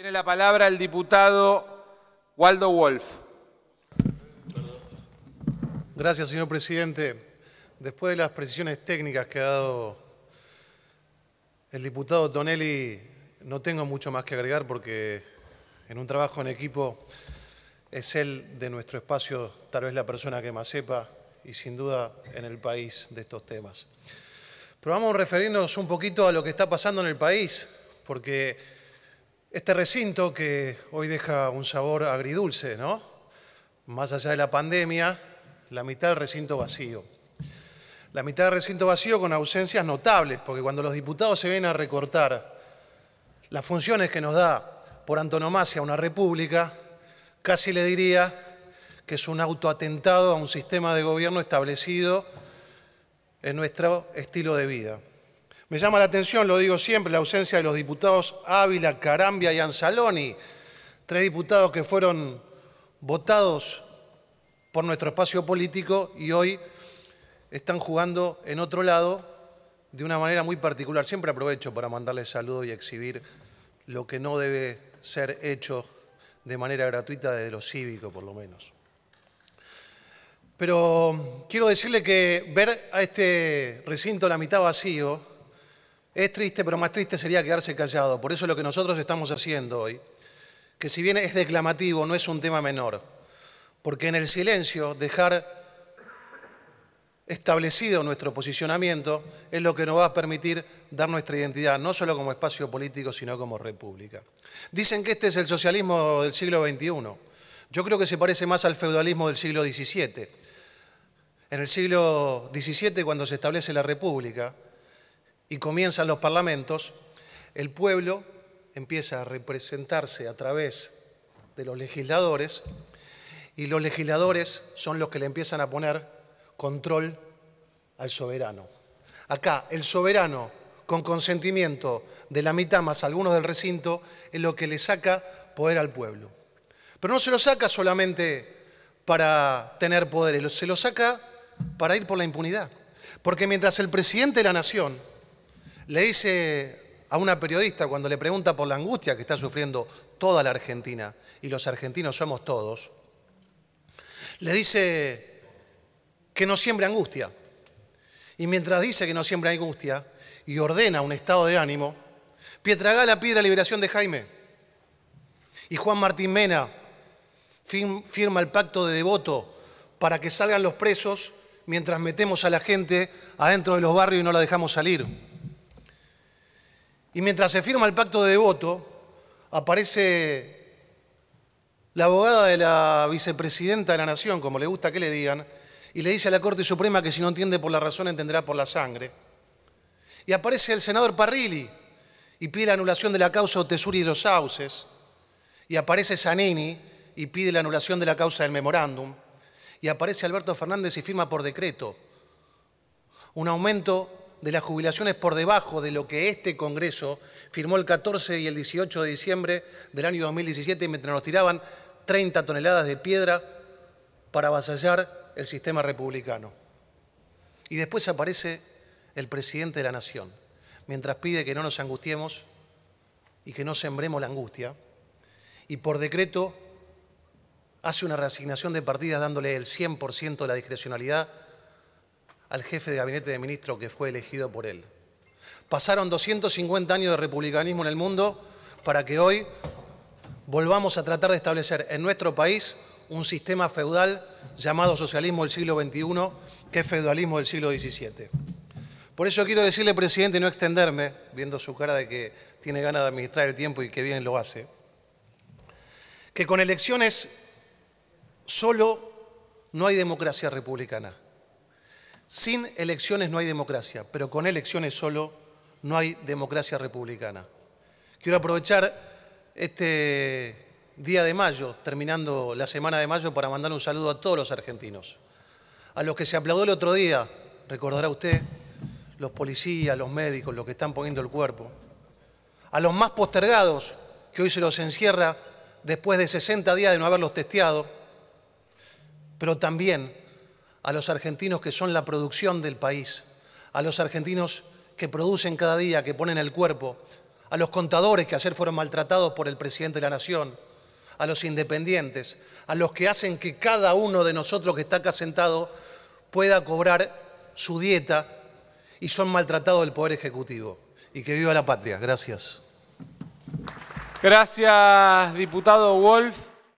Tiene la palabra el diputado Waldo Wolf. Gracias, señor presidente. Después de las precisiones técnicas que ha dado el diputado Tonelli, no tengo mucho más que agregar porque en un trabajo en equipo es él de nuestro espacio tal vez la persona que más sepa y sin duda en el país de estos temas. Pero vamos a referirnos un poquito a lo que está pasando en el país, porque este recinto que hoy deja un sabor agridulce, ¿no? Más allá de la pandemia, la mitad del recinto vacío. La mitad del recinto vacío con ausencias notables, porque cuando los diputados se ven a recortar las funciones que nos da por antonomasia una república, casi le diría que es un autoatentado a un sistema de gobierno establecido en nuestro estilo de vida. Me llama la atención, lo digo siempre, la ausencia de los diputados Ávila, Carambia y Anzaloni, tres diputados que fueron votados por nuestro espacio político y hoy están jugando en otro lado de una manera muy particular. Siempre aprovecho para mandarles saludos y exhibir lo que no debe ser hecho de manera gratuita desde lo cívico, por lo menos. Pero quiero decirle que ver a este recinto la mitad vacío es triste, pero más triste sería quedarse callado. Por eso lo que nosotros estamos haciendo hoy, que si bien es declamativo, no es un tema menor, porque en el silencio dejar establecido nuestro posicionamiento es lo que nos va a permitir dar nuestra identidad, no solo como espacio político, sino como república. Dicen que este es el socialismo del siglo XXI. Yo creo que se parece más al feudalismo del siglo XVII. En el siglo XVII, cuando se establece la república, y comienzan los parlamentos, el pueblo empieza a representarse a través de los legisladores y los legisladores son los que le empiezan a poner control al soberano. Acá, el soberano, con consentimiento de la mitad más algunos del recinto, es lo que le saca poder al pueblo. Pero no se lo saca solamente para tener poderes, se lo saca para ir por la impunidad. Porque mientras el presidente de la nación le dice a una periodista cuando le pregunta por la angustia que está sufriendo toda la Argentina, y los argentinos somos todos, le dice que no siembre angustia. Y mientras dice que no siembra angustia y ordena un estado de ánimo, Pietragala pide la liberación de Jaime. Y Juan Martín Mena firma el pacto de devoto para que salgan los presos mientras metemos a la gente adentro de los barrios y no la dejamos salir. Y mientras se firma el pacto de voto, aparece la abogada de la vicepresidenta de la Nación, como le gusta que le digan, y le dice a la Corte Suprema que si no entiende por la razón, entenderá por la sangre. Y aparece el senador Parrilli y pide la anulación de la causa Otesuri y los Sauces. Y aparece Zanini y pide la anulación de la causa del memorándum. Y aparece Alberto Fernández y firma por decreto un aumento de las jubilaciones por debajo de lo que este Congreso firmó el 14 y el 18 de diciembre del año 2017 mientras nos tiraban 30 toneladas de piedra para avasallar el sistema republicano. Y después aparece el presidente de la Nación, mientras pide que no nos angustiemos y que no sembremos la angustia, y por decreto hace una reasignación de partidas dándole el 100% de la discrecionalidad al jefe de gabinete de ministro que fue elegido por él. Pasaron 250 años de republicanismo en el mundo para que hoy volvamos a tratar de establecer en nuestro país un sistema feudal llamado socialismo del siglo XXI, que es feudalismo del siglo XVII. Por eso quiero decirle, presidente, y no extenderme, viendo su cara de que tiene ganas de administrar el tiempo y que bien lo hace, que con elecciones solo no hay democracia republicana. Sin elecciones no hay democracia, pero con elecciones solo no hay democracia republicana. Quiero aprovechar este día de mayo, terminando la semana de mayo, para mandar un saludo a todos los argentinos. A los que se aplaudió el otro día, recordará usted, los policías, los médicos, los que están poniendo el cuerpo. A los más postergados, que hoy se los encierra después de 60 días de no haberlos testeado. Pero también a los argentinos que son la producción del país, a los argentinos que producen cada día, que ponen el cuerpo, a los contadores que ayer fueron maltratados por el presidente de la Nación, a los independientes, a los que hacen que cada uno de nosotros que está acá sentado pueda cobrar su dieta y son maltratados del Poder Ejecutivo. Y que viva la patria. Gracias. Gracias, diputado Wolf.